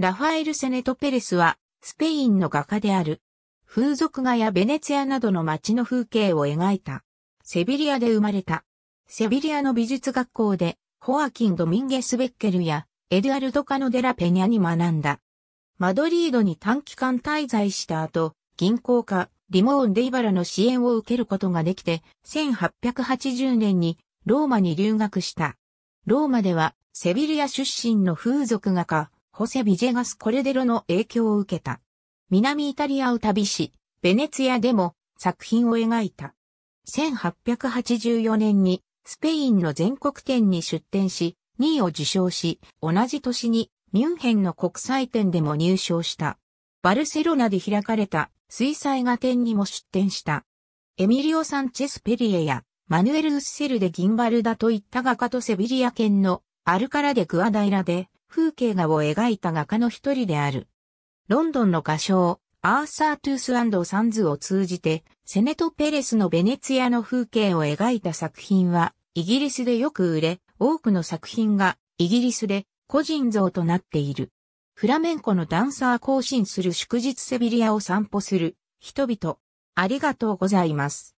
ラファエル・セネト・ペレスは、スペインの画家である。風俗画やベネツィアなどの街の風景を描いた。セビリアで生まれた。セビリアの美術学校で、ホアキン・ドミンゲス・ベッケルや、エドゥアルド・カノデラ・ペニャに学んだ。マドリードに短期間滞在した後、銀行家、リモーン・デイバラの支援を受けることができて、1880年にローマに留学した。ローマでは、セビリア出身の風俗画家、ホセ・ビジェガス・コルデロの影響を受けた。南イタリアを旅し、ベネツィアでも作品を描いた。1884年にスペインの全国展に出展し、2位を受賞し、同じ年にミュンヘンの国際展でも入賞した。バルセロナで開かれた水彩画展にも出展した。エミリオ・サンチェス・ペリエやマヌエル・ウッセルでギンバルダといった画家とセビリア県のアルカラでグアダイラで風景画を描いた画家の一人である。ロンドンの画商、アーサー・トゥースサンズを通じて、セネト・ペレスのベネツィアの風景を描いた作品は、イギリスでよく売れ、多くの作品が、イギリスで、個人像となっている。フラメンコのダンサー行進する祝日セビリアを散歩する、人々。ありがとうございます。